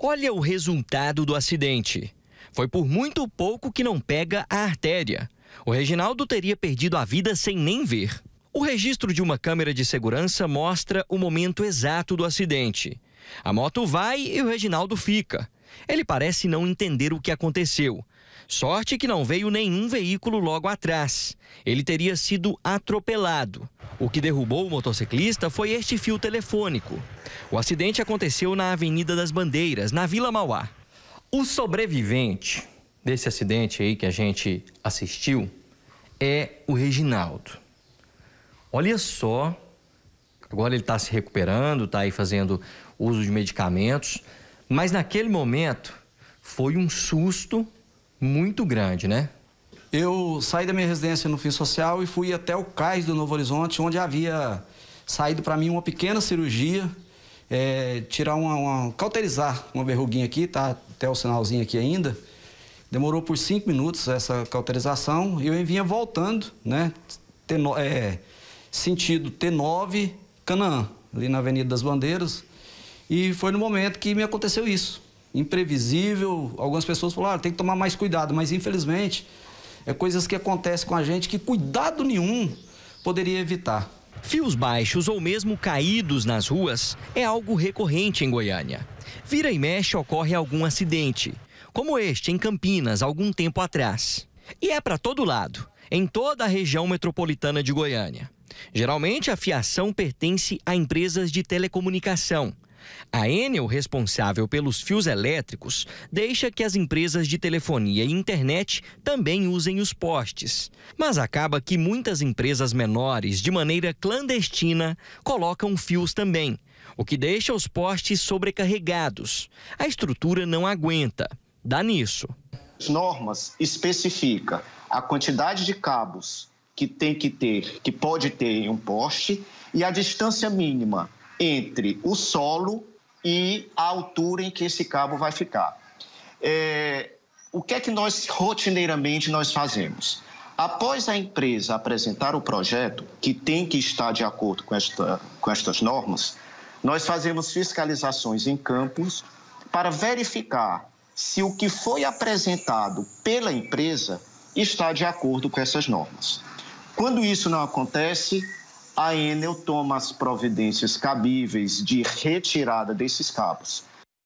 Olha o resultado do acidente. Foi por muito pouco que não pega a artéria. O Reginaldo teria perdido a vida sem nem ver. O registro de uma câmera de segurança mostra o momento exato do acidente. A moto vai e o Reginaldo fica. Ele parece não entender o que aconteceu. Sorte que não veio nenhum veículo logo atrás. Ele teria sido atropelado. O que derrubou o motociclista foi este fio telefônico. O acidente aconteceu na Avenida das Bandeiras, na Vila Mauá. O sobrevivente desse acidente aí que a gente assistiu é o Reginaldo. Olha só, agora ele está se recuperando, está aí fazendo uso de medicamentos, mas naquele momento foi um susto muito grande, né? Eu saí da minha residência no fim social e fui até o cais do Novo Horizonte, onde havia saído para mim uma pequena cirurgia, é, tirar uma, uma, cauterizar uma verruguinha aqui, tá até o sinalzinho aqui ainda. Demorou por cinco minutos essa cauterização e eu vinha voltando, né? t é, sentido T9, Canaã, ali na Avenida das Bandeiras. E foi no momento que me aconteceu isso. Imprevisível, algumas pessoas falaram, ah, tem que tomar mais cuidado, mas infelizmente é coisas que acontecem com a gente que cuidado nenhum poderia evitar. Fios baixos ou mesmo caídos nas ruas é algo recorrente em Goiânia. Vira e mexe ocorre algum acidente, como este em Campinas algum tempo atrás. E é para todo lado, em toda a região metropolitana de Goiânia. Geralmente a fiação pertence a empresas de telecomunicação a Enel, responsável pelos fios elétricos, deixa que as empresas de telefonia e internet também usem os postes. Mas acaba que muitas empresas menores, de maneira clandestina, colocam fios também, o que deixa os postes sobrecarregados. A estrutura não aguenta. Dá nisso. As normas especifica a quantidade de cabos que tem que ter, que pode ter em um poste e a distância mínima entre o solo e a altura em que esse cabo vai ficar. É, o que é que nós rotineiramente nós fazemos? Após a empresa apresentar o projeto, que tem que estar de acordo com, esta, com estas normas, nós fazemos fiscalizações em campos para verificar se o que foi apresentado pela empresa está de acordo com essas normas. Quando isso não acontece, a Enel toma as providências cabíveis de retirada desses cabos.